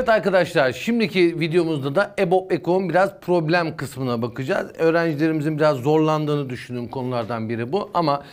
Evet arkadaşlar şimdiki videomuzda da EBOB Eko'nun biraz problem kısmına bakacağız. Öğrencilerimizin biraz zorlandığını düşündüğüm konulardan biri bu ama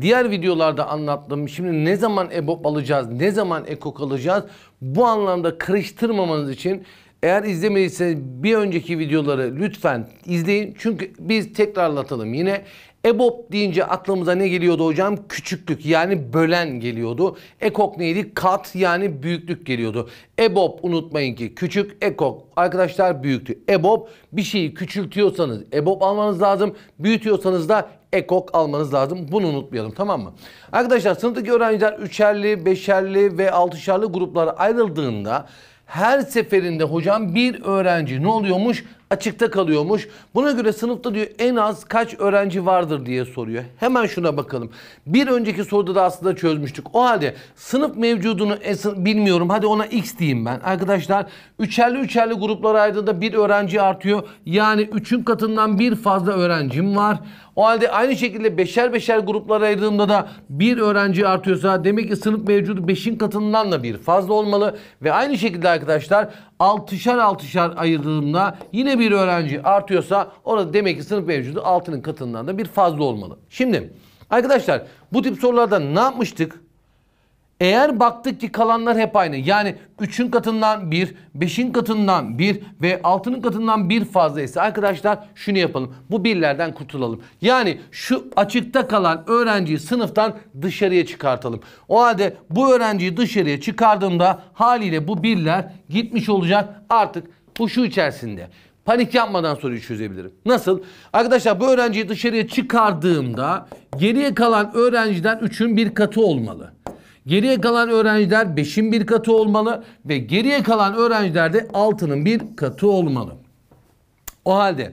diğer videolarda anlattım. Şimdi ne zaman EBOB alacağız, ne zaman EKO alacağız bu anlamda karıştırmamanız için eğer izlemediyseniz bir önceki videoları lütfen izleyin. Çünkü biz tekrarlatalım yine EBOB deyince aklımıza ne geliyordu hocam? Küçüklük yani bölen geliyordu. EKOK neydi? Kat yani büyüklük geliyordu. EBOB unutmayın ki küçük, EKOK arkadaşlar büyüktü. EBOB bir şeyi küçültüyorsanız EBOB almanız lazım. Büyütüyorsanız da ekok almanız lazım. Bunu unutmayalım tamam mı? Arkadaşlar sınıftaki öğrenciler üçerli, beşerli ve altışarlı gruplara ayrıldığında her seferinde hocam bir öğrenci ne oluyormuş? açıkta kalıyormuş. Buna göre sınıfta diyor en az kaç öğrenci vardır diye soruyor. Hemen şuna bakalım. Bir önceki soruda da aslında çözmüştük. O halde sınıf mevcudunu e, bilmiyorum. Hadi ona x diyeyim ben. Arkadaşlar üçerli üçerli gruplar ayrıldığında bir öğrenci artıyor. Yani üçün katından bir fazla öğrencim var. O halde aynı şekilde beşer beşer gruplar ayırdığımda da bir öğrenci artıyorsa demek ki sınıf mevcudu beşin katından da bir fazla olmalı. Ve aynı şekilde arkadaşlar altışar altışar ayırdığımda yine bir öğrenci artıyorsa orada demek ki sınıf mevcudu altının katından da bir fazla olmalı. Şimdi arkadaşlar bu tip sorularda ne yapmıştık? Eğer baktık ki kalanlar hep aynı. Yani 3'ün katından 1, 5'in katından 1 ve 6'nın katından 1 fazlaysa arkadaşlar şunu yapalım. Bu birlerden kurtulalım. Yani şu açıkta kalan öğrenciyi sınıftan dışarıya çıkartalım. O halde bu öğrenciyi dışarıya çıkardığımda haliyle bu birler gitmiş olacak artık bu şu içerisinde. Panik yapmadan soruyu çözebilirim. Nasıl? Arkadaşlar bu öğrenciyi dışarıya çıkardığımda geriye kalan öğrenciden 3'ün bir katı olmalı. Geriye kalan öğrenciler 5'in bir katı olmalı ve geriye kalan öğrenciler de 6'nın bir katı olmalı. O halde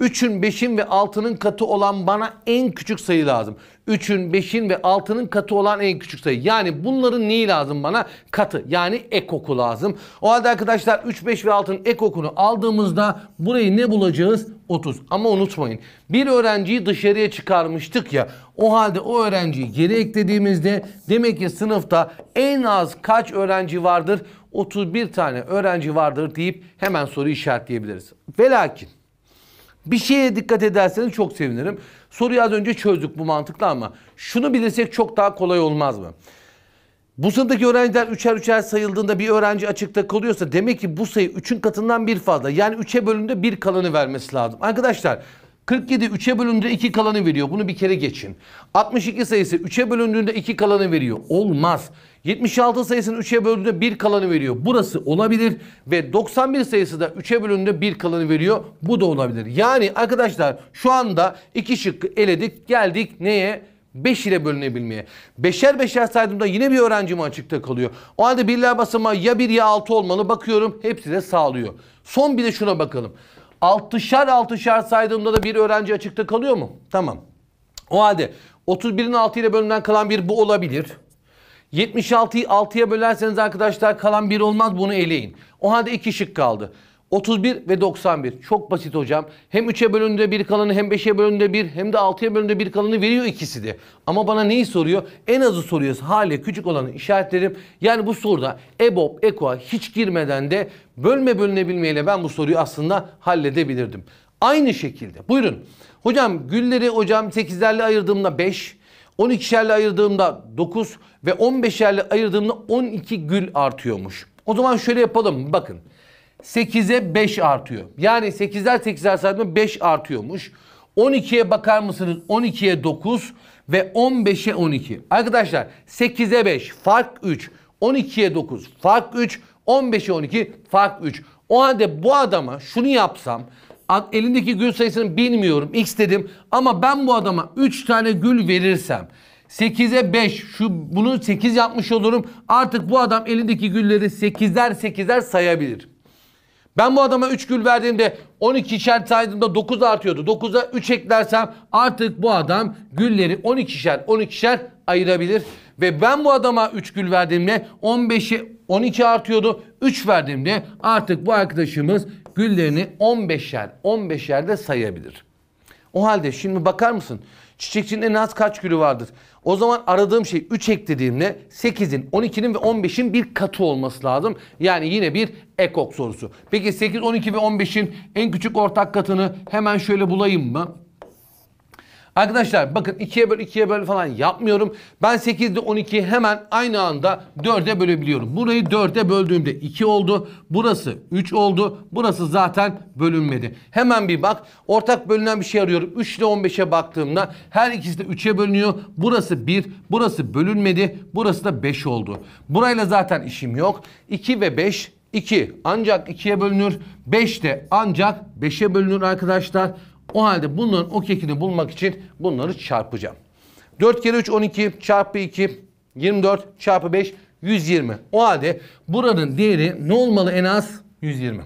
3'ün, 5'in ve 6'nın katı olan bana en küçük sayı lazım. 3'ün, 5'in ve 6'nın katı olan en küçük sayı. Yani bunların neyi lazım bana? Katı yani ekoku lazım. O halde arkadaşlar 3, 5 ve 6'nın ekokunu aldığımızda burayı ne bulacağız? 30. Ama unutmayın bir öğrenciyi dışarıya çıkarmıştık ya. O halde o öğrenciyi geri eklediğimizde demek ki sınıfta en az kaç öğrenci vardır? 31 tane öğrenci vardır deyip hemen soru işaretleyebiliriz. Velakin bir şeye dikkat ederseniz çok sevinirim. Soruyu az önce çözdük bu mantıklı ama şunu bilirsek çok daha kolay olmaz mı? Bu sınıftaki öğrenciler üçer üçer sayıldığında bir öğrenci açıkta kalıyorsa demek ki bu sayı 3'ün katından bir fazla. Yani 3'e bölümde bir kalanı vermesi lazım. Arkadaşlar 47 3'e bölündüğünde 2 kalanı veriyor. Bunu bir kere geçin. 62 sayısı 3'e bölündüğünde 2 kalanı veriyor. Olmaz. 76 sayısının 3'e bölündüğünde 1 kalanı veriyor. Burası olabilir ve 91 sayısı da 3'e bölündüğünde 1 kalanı veriyor. Bu da olabilir. Yani arkadaşlar şu anda 2 şıkkı eledik. Geldik neye? 5 ile bölünebilmeye. Beşer beşer saydığımda yine bir öğrencim açıkta kalıyor. O halde birler basama ya 1 ya 6 olmalı. Bakıyorum hepsi de sağlıyor. Son bir de şuna bakalım. Altışar altışar saydığımda da bir öğrenci açıkta kalıyor mu? Tamam. O halde 31'in 6 ile bölünen kalan bir bu olabilir. 76'yı 6'ya bölerseniz arkadaşlar kalan 1 olmaz bunu eleyin. O halde 2 şık kaldı. 31 ve 91. Çok basit hocam. Hem 3'e bölündüğünde 1 kalanı hem 5'e bölündüğünde 1 hem de 6'ya bölündüğünde 1 kalanı veriyor ikisi de. Ama bana neyi soruyor? En azı soruyoruz. Hali küçük olanı işaretlerim. Yani bu soruda EBOB, EKO'a hiç girmeden de bölme bölünebilmeyle ben bu soruyu aslında halledebilirdim. Aynı şekilde buyurun. Hocam gülleri hocam 8'lerle ayırdığımda 5, 12'şerle ayırdığımda 9 ve 15'erle ayırdığımda 12 gül artıyormuş. O zaman şöyle yapalım bakın. 8'e 5 artıyor. Yani 8'ler 8'ler saydım 5 artıyormuş. 12'ye bakar mısınız? 12'ye 9 ve 15'e 12. Arkadaşlar 8'e 5 fark 3. 12'ye 9 fark 3. 15'e 12 fark 3. O halde bu adama şunu yapsam elindeki gül sayısını bilmiyorum. X dedim. Ama ben bu adama 3 tane gül verirsem 8'e 5 şu bunu 8 yapmış olurum. Artık bu adam elindeki gülleri 8'ler 8'ler sayabilir. Ben bu adama 3 gül verdiğimde 12 12'şer saydığımda 9 artıyordu. 9'a 3 eklersem artık bu adam gülleri 12'şer 12'şer ayırabilir. Ve ben bu adama 3 gül verdiğimde 15'i 12 artıyordu. 3 verdiğimde artık bu arkadaşımız güllerini 15'er 15'er de sayabilir. O halde şimdi bakar mısın? Çiçekçinin en az kaç gülü vardır? O zaman aradığım şey 3 eklediğimde 8'in, 12'nin ve 15'in bir katı olması lazım. Yani yine bir ekok sorusu. Peki 8, 12 ve 15'in en küçük ortak katını hemen şöyle bulayım mı? Arkadaşlar bakın 2'ye böl 2'ye böl falan yapmıyorum. Ben 8'de 12'yi hemen aynı anda 4'e bölebiliyorum. Burayı 4'e böldüğümde 2 oldu. Burası 3 oldu. Burası zaten bölünmedi. Hemen bir bak. Ortak bölünen bir şey arıyorum. 3 ile 15'e baktığımda her ikisi de 3'e bölünüyor. Burası 1. Burası bölünmedi. Burası da 5 oldu. Burayla zaten işim yok. 2 ve 5 2 ancak 2'ye bölünür. 5 de ancak 5'e bölünür arkadaşlar. O halde bunların o kekini bulmak için bunları çarpacağım. 4 kere 3 12 çarpı 2 24 çarpı 5 120. O halde buranın değeri ne olmalı en az? 120.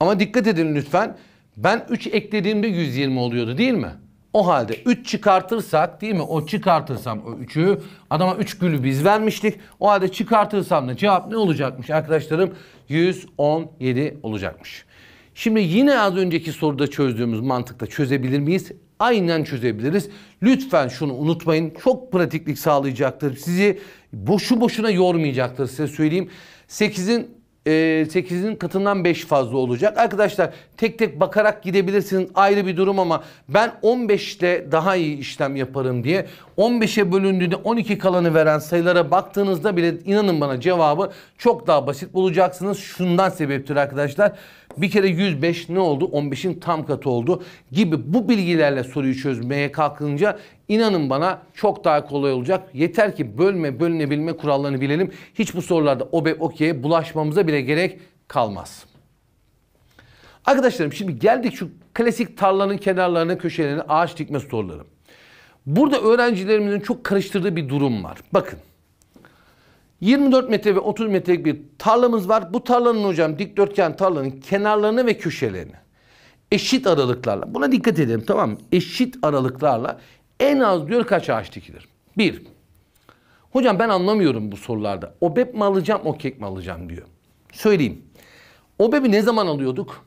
Ama dikkat edin lütfen. Ben 3 eklediğimde 120 oluyordu değil mi? O halde 3 çıkartırsak değil mi? O çıkartırsam o 3'ü adama 3 gülü biz vermiştik. O halde çıkartırsam da cevap ne olacakmış arkadaşlarım? 117 olacakmış. Şimdi yine az önceki soruda çözdüğümüz mantıkla çözebilir miyiz? Aynen çözebiliriz. Lütfen şunu unutmayın. Çok pratiklik sağlayacaktır. Sizi boşu boşuna yormayacaktır size söyleyeyim. 8'in 8'in e, katından 5 fazla olacak. Arkadaşlar tek tek bakarak gidebilirsiniz ayrı bir durum ama ben 15 daha iyi işlem yaparım diye 15'e bölündüğünde 12 kalanı veren sayılara baktığınızda bile inanın bana cevabı çok daha basit bulacaksınız. Şundan sebeptir arkadaşlar. Bir kere 105 ne oldu? 15'in tam katı oldu gibi bu bilgilerle soruyu çözmeye kalkınca inanın bana çok daha kolay olacak. Yeter ki bölme bölünebilme kurallarını bilelim. Hiç bu sorularda OBE OK'ye bulaşmamıza bile gerek kalmaz. Arkadaşlarım şimdi geldik şu klasik tarlanın kenarlarına, köşelerine ağaç dikme soruları. Burada öğrencilerimizin çok karıştırdığı bir durum var. Bakın 24 metre ve 30 metrelik bir tarlamız var. Bu tarlanın hocam dikdörtgen tarlanın kenarlarını ve köşelerini eşit aralıklarla buna dikkat edelim tamam mı? Eşit aralıklarla en az diyor kaç ağaç dikilir? Bir. Hocam ben anlamıyorum bu sorularda. OBEP mi alacağım, OKEK mi alacağım diyor. Söyleyeyim. OBEP'i ne zaman alıyorduk?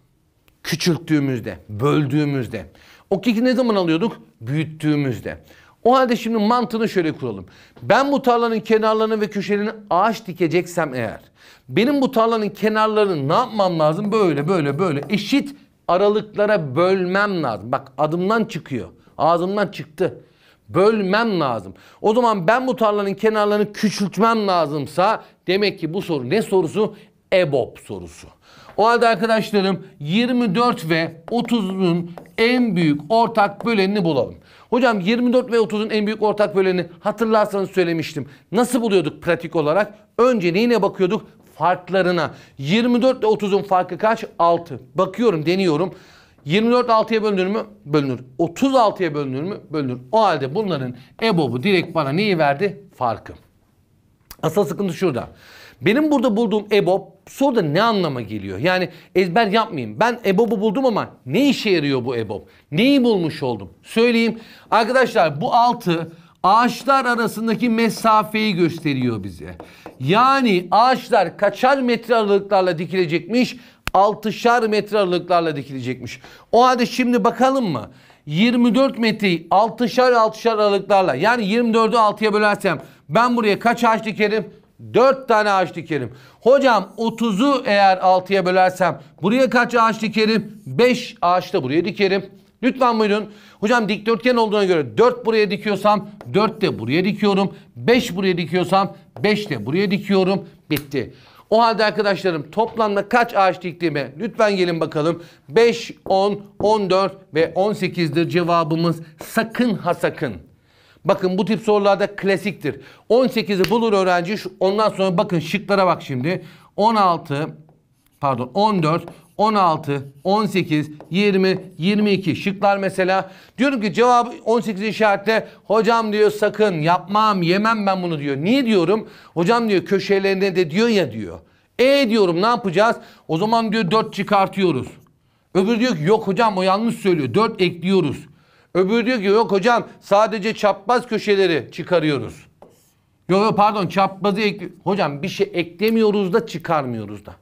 Küçülttüğümüzde, böldüğümüzde. OKEK'i ne zaman alıyorduk? Büyüttüğümüzde. O halde şimdi mantığını şöyle kuralım. Ben bu tarlanın kenarlarını ve köşelerini ağaç dikeceksem eğer benim bu tarlanın kenarlarını ne yapmam lazım? Böyle böyle böyle eşit aralıklara bölmem lazım. Bak adımdan çıkıyor. Ağzımdan çıktı. Bölmem lazım. O zaman ben bu tarlanın kenarlarını küçültmem lazımsa demek ki bu soru ne sorusu? EBOB sorusu. O halde arkadaşlarım 24 ve 30'un en büyük ortak bölenini bulalım. Hocam 24 ve 30'un en büyük ortak böleni hatırlarsanız söylemiştim. Nasıl buluyorduk pratik olarak? Önce neyine bakıyorduk? Farklarına. 24 ile 30'un farkı kaç? 6. Bakıyorum, deniyorum. 24 6'ya bölünür mü? Bölünür. 30 6'ya bölünür mü? Bölünür. O halde bunların EBOB'u direkt bana neyi verdi? Farkı. Asıl sıkıntı şurada. Benim burada bulduğum EBOB soru ne anlama geliyor? Yani ezber yapmayayım. Ben EBOB'u buldum ama ne işe yarıyor bu EBOB? Neyi bulmuş oldum? Söyleyeyim. Arkadaşlar bu altı ağaçlar arasındaki mesafeyi gösteriyor bize. Yani ağaçlar kaçar metre aralıklarla dikilecekmiş? 6'şar metre aralıklarla dikilecekmiş. O halde şimdi bakalım mı? 24 metreyi 6'şar 6'şar aralıklarla yani 24'ü 6'ya bölersem ben buraya kaç ağaç dikerim? 4 tane ağaç dikerim. Hocam 30'u eğer 6'ya bölersem buraya kaç ağaç dikerim? 5 ağaç da buraya dikerim. Lütfen buyurun. Hocam dikdörtgen olduğuna göre 4 buraya dikiyorsam 4 de buraya dikiyorum. 5 buraya dikiyorsam 5 de buraya dikiyorum. Bitti. O halde arkadaşlarım toplamda kaç ağaç diktiğime lütfen gelin bakalım. 5, 10, 14 ve 18'dir cevabımız sakın ha sakın. Bakın bu tip sorularda klasiktir. 18'i bulur öğrenci. Ondan sonra bakın şıklara bak şimdi. 16 pardon 14 16, 18, 20, 22 şıklar mesela. Diyorum ki cevabı 18 işaretle hocam diyor sakın yapmam yemem ben bunu diyor. Niye diyorum? Hocam diyor köşelerinde de diyor ya diyor. E diyorum ne yapacağız? O zaman diyor 4 çıkartıyoruz. Öbürü diyor ki yok hocam o yanlış söylüyor. 4 ekliyoruz. Öbürü diyor ki yok hocam sadece çapraz köşeleri çıkarıyoruz. Yok yok pardon çaprazı ekli... Hocam bir şey eklemiyoruz da çıkarmıyoruz da.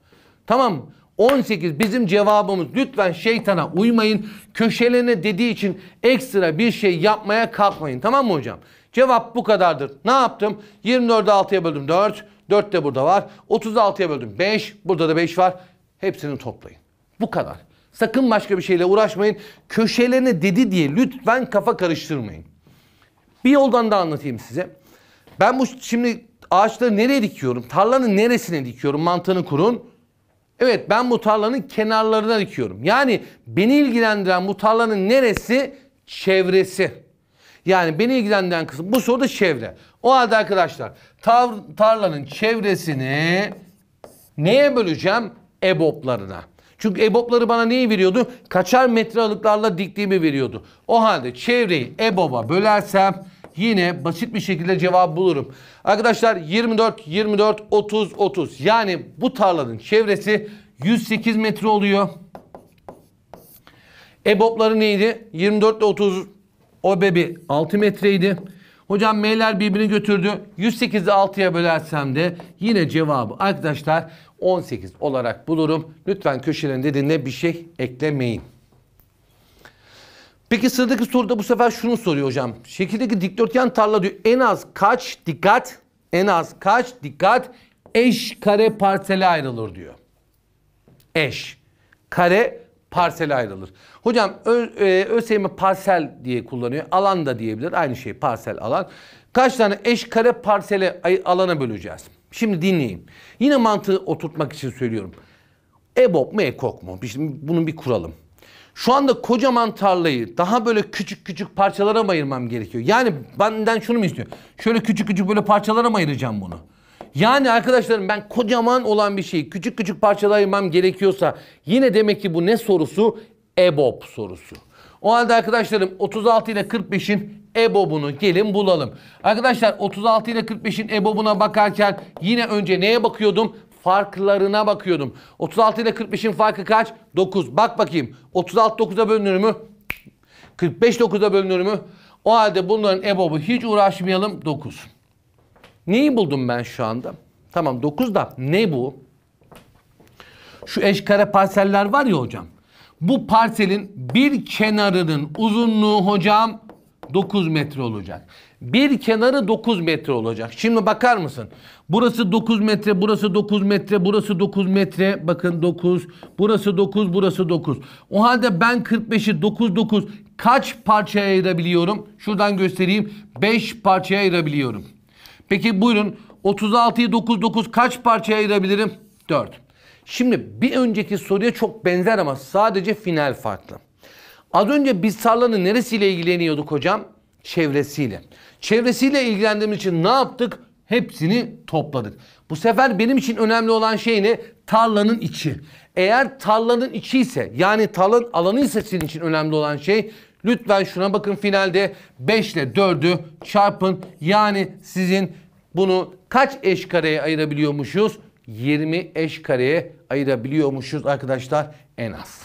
Tamam 18 bizim cevabımız. Lütfen şeytana uymayın. Köşelerine dediği için ekstra bir şey yapmaya kalkmayın. Tamam mı hocam? Cevap bu kadardır. Ne yaptım? 24'ü 6'ya böldüm 4. 4 de burada var. 36'ya böldüm 5. Burada da 5 var. Hepsini toplayın. Bu kadar. Sakın başka bir şeyle uğraşmayın. Köşelerine dedi diye lütfen kafa karıştırmayın. Bir yoldan da anlatayım size. Ben bu şimdi ağaçları nereye dikiyorum? Tarlanın neresine dikiyorum? Mantığını kurun. Evet ben bu tarlanın kenarlarına dikiyorum. Yani beni ilgilendiren bu tarlanın neresi? Çevresi. Yani beni ilgilendiren kısım bu soruda çevre. O halde arkadaşlar tar tarlanın çevresini neye böleceğim? EBOB'larına. Çünkü EBOB'ları bana neyi veriyordu? Kaçar metre alıklarla diktiğimi veriyordu. O halde çevreyi EBOB'a bölersem yine basit bir şekilde cevap bulurum. Arkadaşlar 24, 24, 30, 30. Yani bu tarlanın çevresi 108 metre oluyor. EBOB'ları neydi? 24 ile 30 OBEB'i 6 metreydi. Hocam M'ler birbirini götürdü. 108'i 6'ya bölersem de yine cevabı arkadaşlar 18 olarak bulurum. Lütfen köşelerin dediğine bir şey eklemeyin. Peki sıradaki soruda bu sefer şunu soruyor hocam. Şekildeki dikdörtgen tarla diyor en az kaç dikkat en az kaç dikkat eş kare parsele ayrılır diyor. Eş kare parsele ayrılır. Hocam ö, e, parsel diye kullanıyor. Alan da diyebilir. Aynı şey parsel alan. Kaç tane eş kare parsele alana böleceğiz? Şimdi dinleyin. Yine mantığı oturtmak için söylüyorum. EBOB mu EKOK mu? Şimdi bunun bir kuralım. Şu anda kocaman tarlayı daha böyle küçük küçük parçalara mı ayırmam gerekiyor? Yani benden şunu mu istiyor? Şöyle küçük küçük böyle parçalara mı ayıracağım bunu? Yani arkadaşlarım ben kocaman olan bir şeyi küçük küçük parçalara ayırmam gerekiyorsa yine demek ki bu ne sorusu? EBOB sorusu. O halde arkadaşlarım 36 ile 45'in EBOB'unu gelin bulalım. Arkadaşlar 36 ile 45'in EBOB'una bakarken yine önce neye bakıyordum? Farklarına bakıyordum. 36 ile 45'in farkı kaç? 9. Bak bakayım. 36 9'a bölünür mü? 45 9'a bölünür mü? O halde bunların EBOB'u hiç uğraşmayalım 9. Neyi buldum ben şu anda? Tamam 9 da ne bu? Şu eşkare parseller var ya hocam. Bu parselin bir kenarının uzunluğu hocam 9 metre olacak. Bir kenarı 9 metre olacak. Şimdi bakar mısın? Burası 9 metre, burası 9 metre, burası 9 metre. Bakın 9, burası 9, burası 9. O halde ben 45'i 9, 9 kaç parçaya ayırabiliyorum? Şuradan göstereyim. 5 parçaya ayırabiliyorum. Peki buyurun 36'yı 9, 9 kaç parçaya ayırabilirim? 4. Şimdi bir önceki soruya çok benzer ama sadece final farklı. Az önce biz tarlanın neresiyle ilgileniyorduk hocam? Çevresiyle. Çevresiyle ilgilendiğimiz için ne yaptık? Hepsini topladık. Bu sefer benim için önemli olan şey ne? Tarlanın içi. Eğer tarlanın içi ise yani tarlanın alanı ise sizin için önemli olan şey lütfen şuna bakın finalde 5 ile 4'ü çarpın. Yani sizin bunu kaç eş kareye ayırabiliyormuşuz? 20 eş kareye ayırabiliyormuşuz arkadaşlar en az.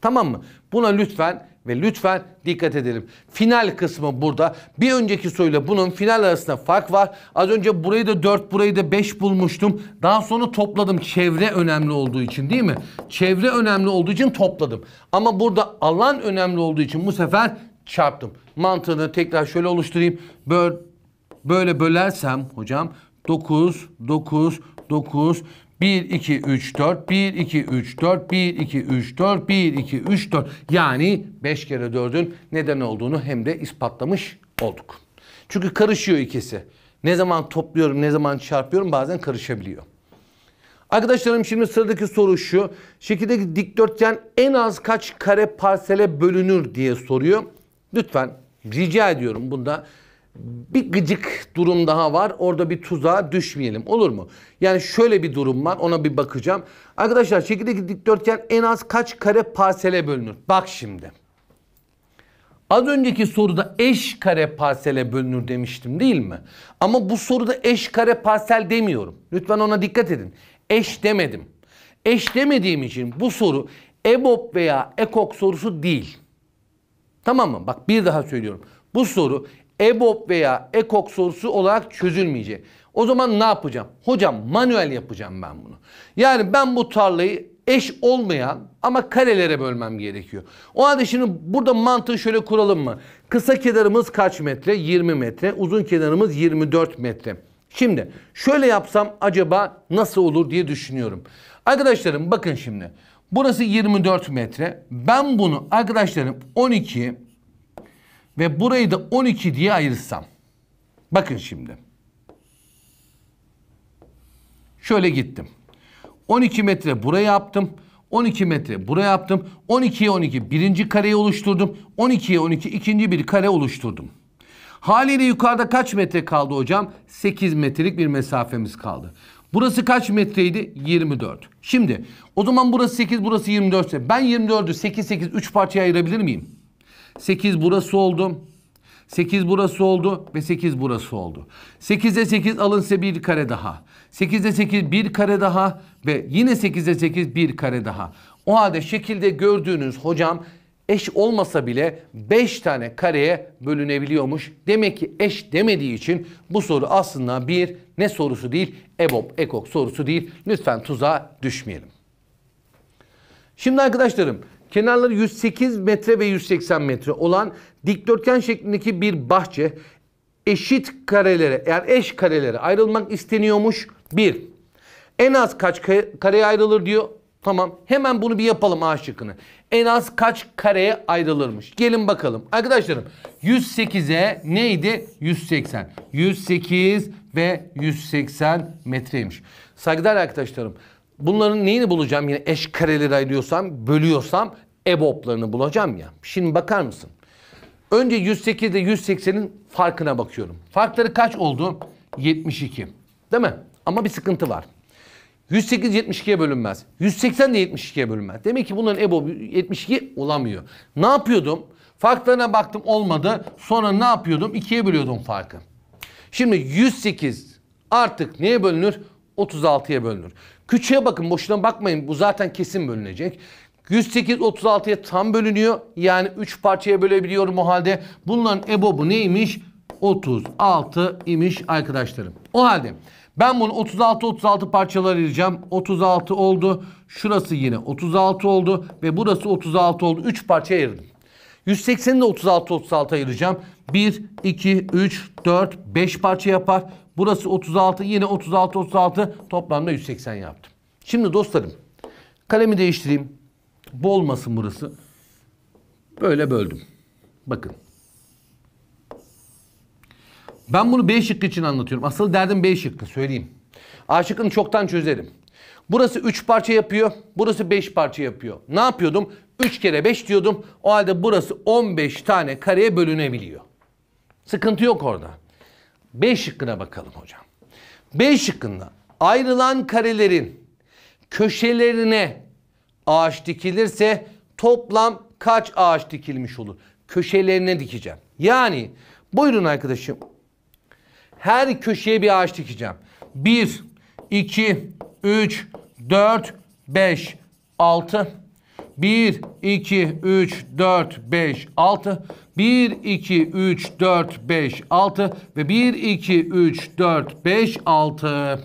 Tamam mı? Buna lütfen ve lütfen dikkat edelim. Final kısmı burada. Bir önceki soruyla bunun final arasında fark var. Az önce burayı da 4, burayı da 5 bulmuştum. Daha sonra topladım. Çevre önemli olduğu için değil mi? Çevre önemli olduğu için topladım. Ama burada alan önemli olduğu için bu sefer çarptım. Mantığını tekrar şöyle oluşturayım. Böyle, böyle bölersem hocam 9, 9, 9. 1, 2, 3, 4, 1, 2, 3, 4, 1, 2, 3, 4, 1, 2, 3, 4. Yani 5 kere 4'ün neden olduğunu hem de ispatlamış olduk. Çünkü karışıyor ikisi. Ne zaman topluyorum, ne zaman çarpıyorum bazen karışabiliyor. Arkadaşlarım şimdi sıradaki soru şu. Şekildeki dikdörtgen en az kaç kare parsele bölünür diye soruyor. Lütfen rica ediyorum bunda bir gıcık durum daha var. Orada bir tuzağa düşmeyelim. Olur mu? Yani şöyle bir durum var. Ona bir bakacağım. Arkadaşlar şekildeki dikdörtgen en az kaç kare parsele bölünür? Bak şimdi. Az önceki soruda eş kare parsele bölünür demiştim değil mi? Ama bu soruda eş kare parsel demiyorum. Lütfen ona dikkat edin. Eş demedim. Eş demediğim için bu soru EBOB veya EKOK sorusu değil. Tamam mı? Bak bir daha söylüyorum. Bu soru EBOB veya EKOK sorusu olarak çözülmeyecek. O zaman ne yapacağım? Hocam manuel yapacağım ben bunu. Yani ben bu tarlayı eş olmayan ama karelere bölmem gerekiyor. O halde şimdi burada mantığı şöyle kuralım mı? Kısa kenarımız kaç metre? 20 metre. Uzun kenarımız 24 metre. Şimdi şöyle yapsam acaba nasıl olur diye düşünüyorum. Arkadaşlarım bakın şimdi. Burası 24 metre. Ben bunu arkadaşlarım 12 ve burayı da 12 diye ayırsam. Bakın şimdi. Şöyle gittim. 12 metre buraya yaptım. 12 metre buraya yaptım. 12'ye 12 birinci kareyi oluşturdum. 12'ye 12 ikinci bir kare oluşturdum. Haliyle yukarıda kaç metre kaldı hocam? 8 metrelik bir mesafemiz kaldı. Burası kaç metreydi? 24. Şimdi o zaman burası 8 burası 24 ise ben 24'ü 8 8 3 parçaya ayırabilir miyim? 8 burası oldu. 8 burası oldu ve 8 burası oldu. 8'de 8 alın size bir kare daha. 8'de 8 bir kare daha ve yine 8'de 8 bir kare daha. O halde şekilde gördüğünüz hocam eş olmasa bile 5 tane kareye bölünebiliyormuş. Demek ki eş demediği için bu soru aslında bir ne sorusu değil ebop EKOK sorusu değil. Lütfen tuzağa düşmeyelim. Şimdi arkadaşlarım Kenarları 108 metre ve 180 metre olan dikdörtgen şeklindeki bir bahçe eşit karelere yani eş karelere ayrılmak isteniyormuş. Bir. En az kaç kareye ayrılır diyor. Tamam hemen bunu bir yapalım A şıkkını. En az kaç kareye ayrılırmış? Gelin bakalım. Arkadaşlarım 108'e neydi? 180. 108 ve 180 metreymiş. Saygıdeğer arkadaşlarım bunların neyini bulacağım? Yine eş kareleri ayırıyorsam, bölüyorsam EBOB'larını bulacağım ya. Şimdi bakar mısın? Önce 108 ile 180'in farkına bakıyorum. Farkları kaç oldu? 72. Değil mi? Ama bir sıkıntı var. 108 72'ye bölünmez. 180 de 72'ye bölünmez. Demek ki bunların EBO 72 olamıyor. Ne yapıyordum? Farklarına baktım olmadı. Sonra ne yapıyordum? 2'ye bölüyordum farkı. Şimdi 108 artık neye bölünür? 36'ya bölünür. Küçüğe bakın boşuna bakmayın bu zaten kesin bölünecek. 108 36'ya tam bölünüyor. Yani 3 parçaya bölebiliyorum o halde. Bunların ebobu neymiş? 36 imiş arkadaşlarım. O halde ben bunu 36 36 parçalar ayıracağım. 36 oldu. Şurası yine 36 oldu ve burası 36 oldu. 3 parçaya ayırdım. 180'i de 36 36 ayıracağım. 1 2 3 4 5 parça yapar. Burası 36 yine 36 36 toplamda 180 yaptım. Şimdi dostlarım kalemi değiştireyim. Bolmasın burası. Böyle böldüm. Bakın. Ben bunu B şıkkı için anlatıyorum. Asıl derdim B şıkkı söyleyeyim. A şıkkını çoktan çözerim. Burası 3 parça yapıyor. Burası 5 parça yapıyor. Ne yapıyordum? 3 kere 5 diyordum. O halde burası 15 tane kareye bölünebiliyor. Sıkıntı yok orada. B şıkkına bakalım hocam. B şıkkında ayrılan karelerin köşelerine ağaç dikilirse toplam kaç ağaç dikilmiş olur? Köşelerine dikeceğim. Yani buyurun arkadaşım. Her köşeye bir ağaç dikeceğim. 1, 2, 3, 4, 5, 6, 1, 2, 3, 4, 5, 6. 1, 2, 3, 4, 5, 6. Ve 1, 2, 3, 4, 5, 6.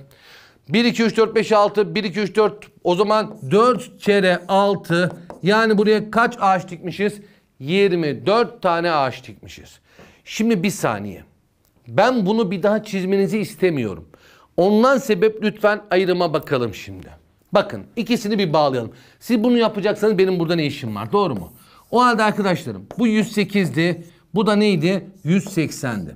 1, 2, 3, 4, 5, 6. 1, 2, 3, 4. O zaman 4 çere 6. Yani buraya kaç ağaç dikmişiz? 24 tane ağaç dikmişiz. Şimdi bir saniye. Ben bunu bir daha çizmenizi istemiyorum. Ondan sebep lütfen ayrıma bakalım şimdi. Bakın ikisini bir bağlayalım. Siz bunu yapacaksanız benim burada ne işim var doğru mu? O halde arkadaşlarım bu 108'di. Bu da neydi? 180'di.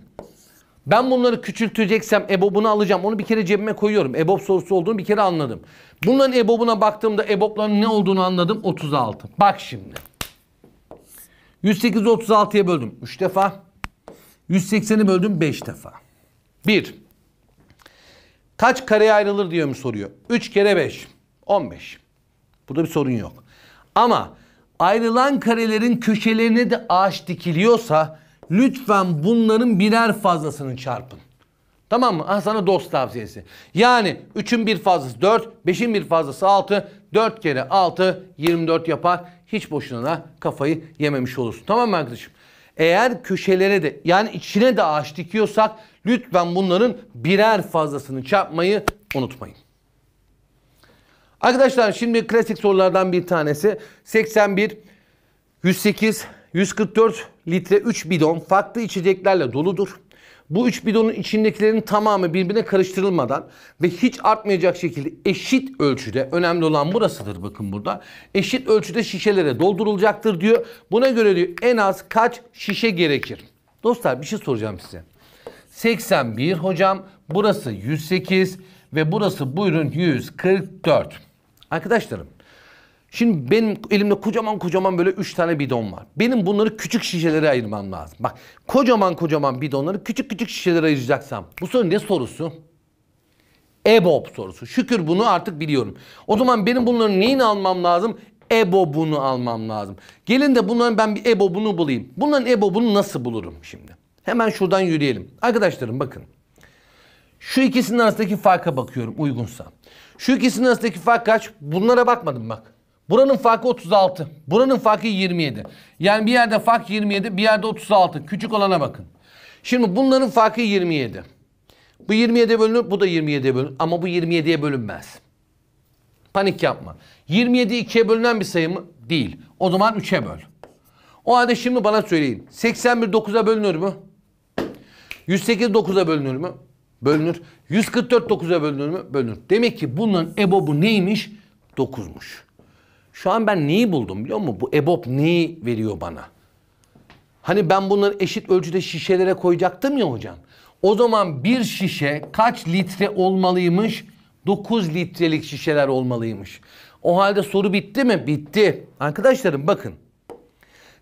Ben bunları küçülteceksem EBOB'unu alacağım. Onu bir kere cebime koyuyorum. EBOB sorusu olduğunu bir kere anladım. Bunların EBOB'una baktığımda EBOB'ların ne olduğunu anladım. 36. Bak şimdi. 108'i 36'ya böldüm 3 defa. 180'i böldüm 5 defa. 1. Kaç kareye ayrılır diye mi soruyor? 3 kere 5. 15. Burada bir sorun yok. Ama ayrılan karelerin köşelerine de ağaç dikiliyorsa lütfen bunların birer fazlasını çarpın. Tamam mı? Ah sana dost tavsiyesi. Yani 3'ün bir fazlası 4, 5'in bir fazlası 6, 4 kere 6 24 yapar. Hiç boşuna kafayı yememiş olursun. Tamam mı arkadaşım? Eğer köşelere de yani içine de ağaç dikiyorsak lütfen bunların birer fazlasını çarpmayı unutmayın. Arkadaşlar şimdi klasik sorulardan bir tanesi. 81, 108, 144 litre 3 bidon farklı içeceklerle doludur. Bu 3 bidonun içindekilerin tamamı birbirine karıştırılmadan ve hiç artmayacak şekilde eşit ölçüde önemli olan burasıdır bakın burada. Eşit ölçüde şişelere doldurulacaktır diyor. Buna göre diyor en az kaç şişe gerekir? Dostlar bir şey soracağım size. 81 hocam burası 108 ve burası buyurun 144. Arkadaşlarım Şimdi benim elimde kocaman kocaman böyle üç tane bidon var. Benim bunları küçük şişelere ayırmam lazım. Bak kocaman kocaman bidonları küçük küçük şişelere ayıracaksam. Bu soru ne sorusu? EBOB sorusu. Şükür bunu artık biliyorum. O zaman benim bunları neyin almam lazım? EBOB'unu almam lazım. Gelin de bunların ben bir EBOB'unu bulayım. Bunların EBOB'unu nasıl bulurum şimdi? Hemen şuradan yürüyelim. Arkadaşlarım bakın. Şu ikisinin arasındaki farka bakıyorum uygunsa. Şu ikisinin arasındaki fark kaç? Bunlara bakmadım bak. Buranın farkı 36. Buranın farkı 27. Yani bir yerde fark 27, bir yerde 36. Küçük olana bakın. Şimdi bunların farkı 27. Bu 27'ye bölünür, bu da 27'ye bölünür. Ama bu 27'ye bölünmez. Panik yapma. 27 2'ye bölünen bir sayı mı? Değil. O zaman 3'e böl. O halde şimdi bana söyleyin. 81 9'a bölünür mü? 108 9'a bölünür mü? Bölünür. 144 9'a bölünür mü? Bölünür. Demek ki bunların ebobu neymiş? 9'muş. Şu an ben neyi buldum biliyor musun? Bu ebob neyi veriyor bana? Hani ben bunları eşit ölçüde şişelere koyacaktım ya hocam. O zaman bir şişe kaç litre olmalıymış? 9 litrelik şişeler olmalıymış. O halde soru bitti mi? Bitti. Arkadaşlarım bakın.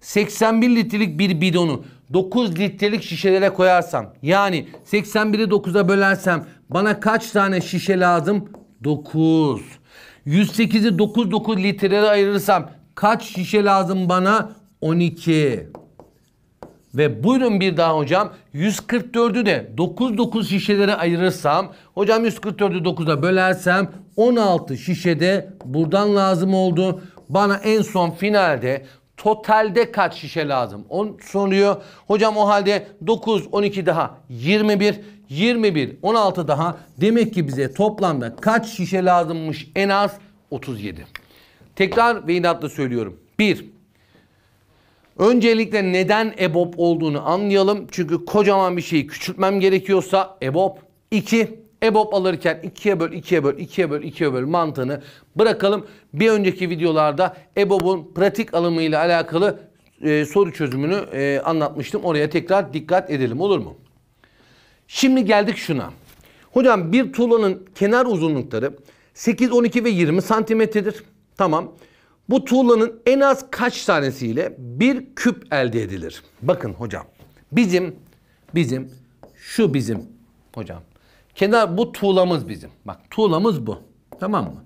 81 litrelik bir bidonu 9 litrelik şişelere koyarsam yani 81'i 9'a bölersem bana kaç tane şişe lazım? 9. 108'i 9 9 litrelere ayırırsam kaç şişe lazım bana? 12. Ve buyurun bir daha hocam 144'ü de 9 9 şişelere ayırırsam hocam 144'ü 9'a bölersem 16 şişede buradan lazım oldu. Bana en son finalde totalde kaç şişe lazım? On soruyor. Hocam o halde 9, 12 daha 21, 21, 16 daha. Demek ki bize toplamda kaç şişe lazımmış? En az 37. Tekrar ve inatla söylüyorum. 1. Öncelikle neden EBOB olduğunu anlayalım. Çünkü kocaman bir şeyi küçültmem gerekiyorsa EBOB. 2. EBOB alırken 2'ye böl, 2'ye böl, 2'ye böl, 2'ye böl mantığını bırakalım. Bir önceki videolarda EBOB'un pratik alımıyla alakalı e, soru çözümünü e, anlatmıştım. Oraya tekrar dikkat edelim olur mu? Şimdi geldik şuna. Hocam bir tuğlanın kenar uzunlukları 8, 12 ve 20 santimetredir. Tamam. Bu tuğlanın en az kaç tanesiyle bir küp elde edilir? Bakın hocam. Bizim, bizim, şu bizim hocam. Kenar bu tuğlamız bizim. Bak tuğlamız bu. Tamam mı?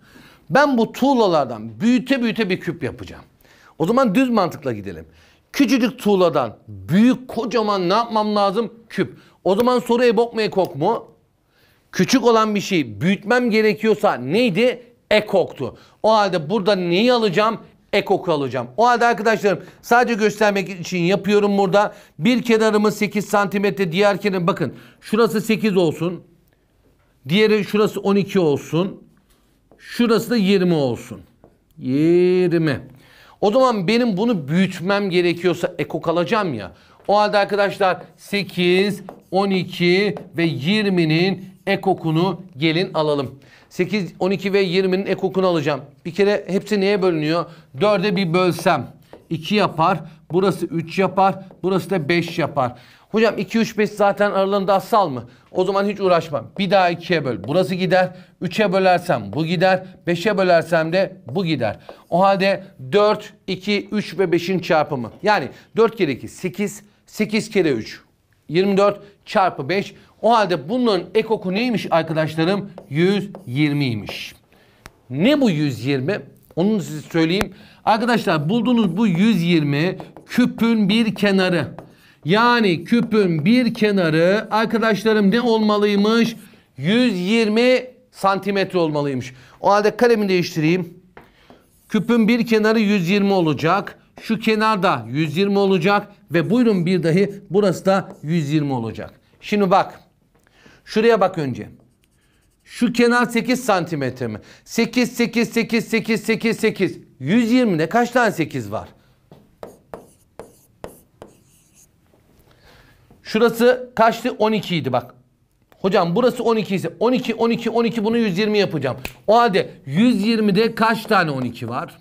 Ben bu tuğlalardan büyüte büyüte bir küp yapacağım. O zaman düz mantıkla gidelim. Küçücük tuğladan büyük kocaman ne yapmam lazım? Küp. O zaman soru bokmaya mu mu? Küçük olan bir şey büyütmem gerekiyorsa neydi? Ekoktu. O halde burada neyi alacağım? Ekoku alacağım. O halde arkadaşlarım sadece göstermek için yapıyorum burada. Bir kenarımız 8 santimetre diğer kenar bakın şurası 8 olsun. Diğeri şurası 12 olsun. Şurası da 20 olsun. 20. O zaman benim bunu büyütmem gerekiyorsa ekok alacağım ya. O halde arkadaşlar 8, 12 ve 20'nin ekokunu gelin alalım. 8, 12 ve 20'nin ekokunu alacağım. Bir kere hepsi neye bölünüyor? 4'e bir bölsem 2 yapar. Burası 3 yapar. Burası da 5 yapar. Hocam 2-3-5 zaten aralığında asal mı? O zaman hiç uğraşmam. Bir daha 2'ye böl. Burası gider. 3'e bölersem bu gider. 5'e bölersem de bu gider. O halde 4, 2, 3 ve 5'in çarpımı. Yani 4 kere 2 8, 8 kere 3 24 çarpı 5. O halde bunların ekoku neymiş arkadaşlarım? 120'ymiş. Ne bu 120? Onu size söyleyeyim. Arkadaşlar bulduğunuz bu 120 küpün bir kenarı. Yani küpün bir kenarı arkadaşlarım ne olmalıymış? 120 santimetre olmalıymış. O halde kalemi değiştireyim. Küpün bir kenarı 120 olacak. Şu kenarda 120 olacak. Ve buyurun bir dahi burası da 120 olacak. Şimdi bak. Şuraya bak önce. Şu kenar 8 santimetre mi? 8, 8, 8, 8, 8, 8. 120 ne kaç tane 8 var? Şurası kaçtı? 12 idi bak. Hocam burası 12 ise 12, 12, 12 bunu 120 yapacağım. O halde 120'de kaç tane 12 var?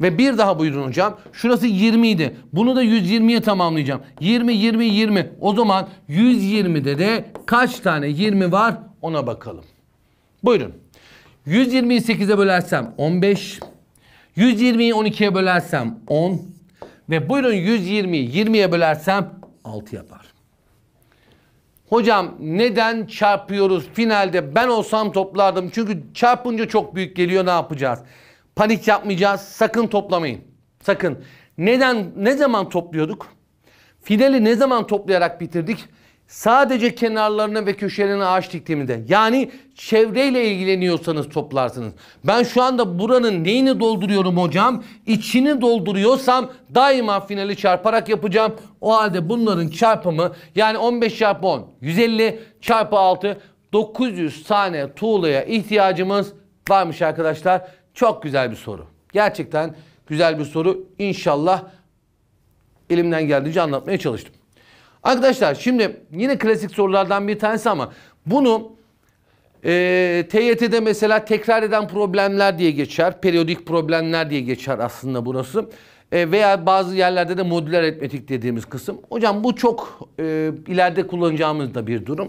Ve bir daha buyurun hocam. Şurası 20 idi. Bunu da 120'ye tamamlayacağım. 20, 20, 20. O zaman 120'de de kaç tane 20 var ona bakalım. Buyurun. 120'yi 8'e bölersem 15. 120'yi 12'ye bölersem 10. Ve buyurun 120'yi 20'ye bölersem 6 yapar. Hocam neden çarpıyoruz finalde? Ben olsam toplardım. Çünkü çarpınca çok büyük geliyor ne yapacağız? Panik yapmayacağız. Sakın toplamayın. Sakın. Neden ne zaman topluyorduk? Finali ne zaman toplayarak bitirdik? Sadece kenarlarına ve köşelerine ağaç diktiğimde yani çevreyle ilgileniyorsanız toplarsınız. Ben şu anda buranın neyini dolduruyorum hocam? İçini dolduruyorsam daima finali çarparak yapacağım. O halde bunların çarpımı yani 15 çarpı 10 150 çarpı 6 900 tane tuğlaya ihtiyacımız varmış arkadaşlar. Çok güzel bir soru. Gerçekten güzel bir soru. İnşallah elimden geldiğince anlatmaya çalıştım. Arkadaşlar şimdi yine klasik sorulardan bir tanesi ama bunu e, TYT'de mesela tekrar eden problemler diye geçer. Periyodik problemler diye geçer aslında burası. E, veya bazı yerlerde de modüler aritmetik dediğimiz kısım. Hocam bu çok e, ileride kullanacağımız da bir durum.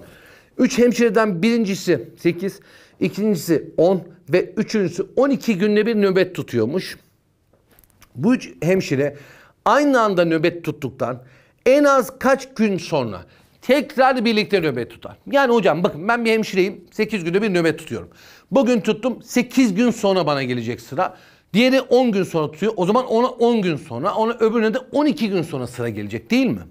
Üç hemşireden birincisi 8, ikincisi 10 ve üçüncüsü 12 günde bir nöbet tutuyormuş. Bu üç hemşire aynı anda nöbet tuttuktan en az kaç gün sonra tekrar birlikte nöbet tutar. Yani hocam bakın ben bir hemşireyim 8 günde bir nöbet tutuyorum. Bugün tuttum 8 gün sonra bana gelecek sıra. Diğeri 10 gün sonra tutuyor. O zaman ona 10 gün sonra, ona öbürüne de 12 gün sonra sıra gelecek değil mi?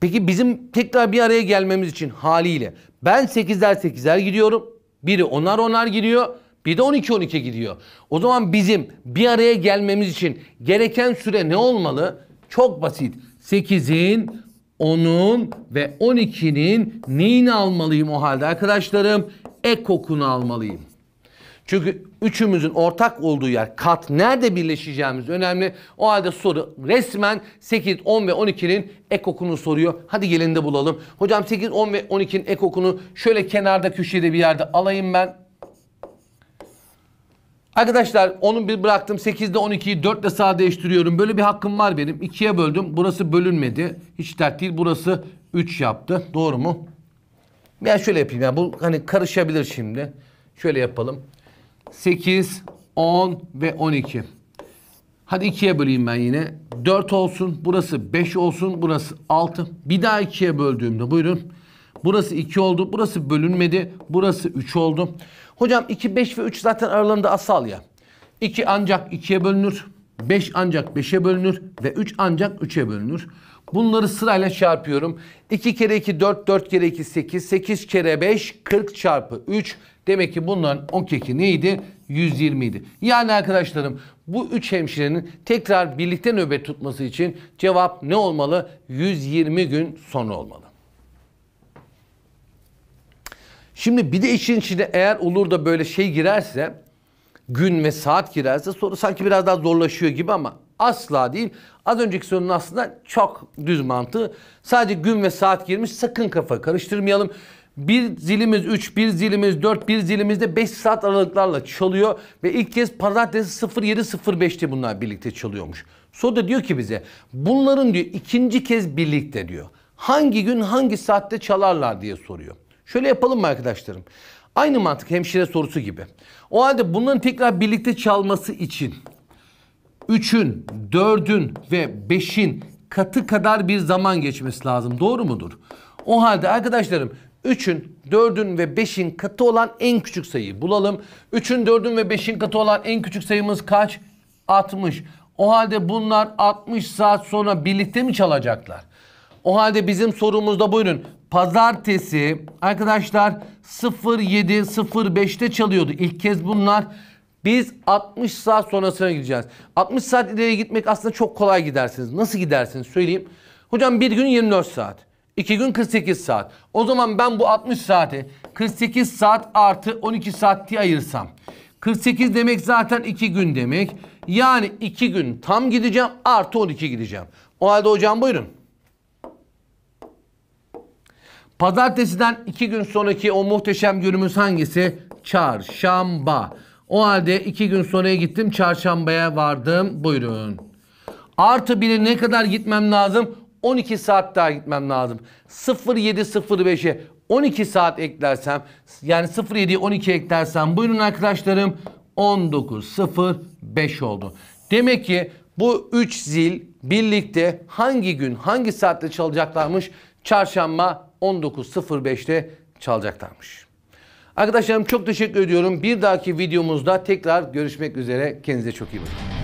Peki bizim tekrar bir araya gelmemiz için haliyle ben 8'ler 8'ler gidiyorum. Biri onar onar gidiyor. Bir de 12 12 gidiyor. O zaman bizim bir araya gelmemiz için gereken süre ne olmalı? Çok basit. 8'in 10'un ve 12'nin neyini almalıyım o halde arkadaşlarım? Ekokunu almalıyım. Çünkü üçümüzün ortak olduğu yer kat nerede birleşeceğimiz önemli. O halde soru resmen 8, 10 ve 12'nin ekokunu soruyor. Hadi gelin de bulalım. Hocam 8, 10 ve 12'nin ekokunu şöyle kenarda köşede bir yerde alayım ben. Arkadaşlar onun bir bıraktım. 8'de 12'yi 4 ile sağa değiştiriyorum. Böyle bir hakkım var benim. 2'ye böldüm. Burası bölünmedi. Hiç dert değil. Burası 3 yaptı. Doğru mu? ya şöyle yapayım. ya bu hani karışabilir şimdi. Şöyle yapalım. 8, 10 ve 12. Hadi 2'ye böleyim ben yine. 4 olsun. Burası 5 olsun. Burası 6. Bir daha 2'ye böldüğümde buyurun. Burası 2 oldu. Burası bölünmedi. Burası 3 oldu. Hocam 2, 5 ve 3 zaten aralarında asal ya. 2 ancak 2'ye bölünür. 5 ancak 5'e bölünür. Ve 3 ancak 3'e bölünür. Bunları sırayla çarpıyorum. 2 kere 2 4, 4 kere 2 8, 8 kere 5 40 çarpı 3. Demek ki bunların o keki neydi? 120 idi. Yani arkadaşlarım bu 3 hemşirenin tekrar birlikte nöbet tutması için cevap ne olmalı? 120 gün sonra olmalı. Şimdi bir de işin içine eğer olur da böyle şey girerse gün ve saat girerse soru sanki biraz daha zorlaşıyor gibi ama asla değil. Az önceki sorunun aslında çok düz mantığı. Sadece gün ve saat girmiş sakın kafa karıştırmayalım. Bir zilimiz 3, bir zilimiz 4, bir zilimizde 5 saat aralıklarla çalıyor. Ve ilk kez pazartesi 07.05'te bunlar birlikte çalıyormuş. Soda diyor ki bize bunların diyor ikinci kez birlikte diyor. Hangi gün hangi saatte çalarlar diye soruyor. Şöyle yapalım mı arkadaşlarım? Aynı mantık hemşire sorusu gibi. O halde bunların tekrar birlikte çalması için 3'ün, 4'ün ve 5'in katı kadar bir zaman geçmesi lazım. Doğru mudur? O halde arkadaşlarım 3'ün, 4'ün ve 5'in katı olan en küçük sayıyı bulalım. 3'ün, 4'ün ve 5'in katı olan en küçük sayımız kaç? 60. O halde bunlar 60 saat sonra birlikte mi çalacaklar? O halde bizim sorumuzda buyurun. Pazartesi arkadaşlar 07.05'te çalıyordu. İlk kez bunlar biz 60 saat sonrasına gideceğiz. 60 saat ileri gitmek aslında çok kolay gidersiniz. Nasıl gidersiniz söyleyeyim. Hocam bir gün 24 saat. iki gün 48 saat. O zaman ben bu 60 saati 48 saat artı 12 saat diye ayırsam. 48 demek zaten 2 gün demek. Yani 2 gün tam gideceğim artı 12 gideceğim. O halde hocam buyurun. Pazartesiden iki gün sonraki o muhteşem günümüz hangisi? Çarşamba. O halde iki gün sonraya gittim. Çarşambaya vardım. Buyurun. Artı biri ne kadar gitmem lazım? 12 saat daha gitmem lazım. 07.05'e 12 saat eklersem yani 07'ye 12 eklersem buyurun arkadaşlarım 19.05 oldu. Demek ki bu 3 zil birlikte hangi gün hangi saatte çalacaklarmış? Çarşamba 19.05'te çalacaklarmış. Arkadaşlarım çok teşekkür ediyorum. Bir dahaki videomuzda tekrar görüşmek üzere. Kendinize çok iyi bakın.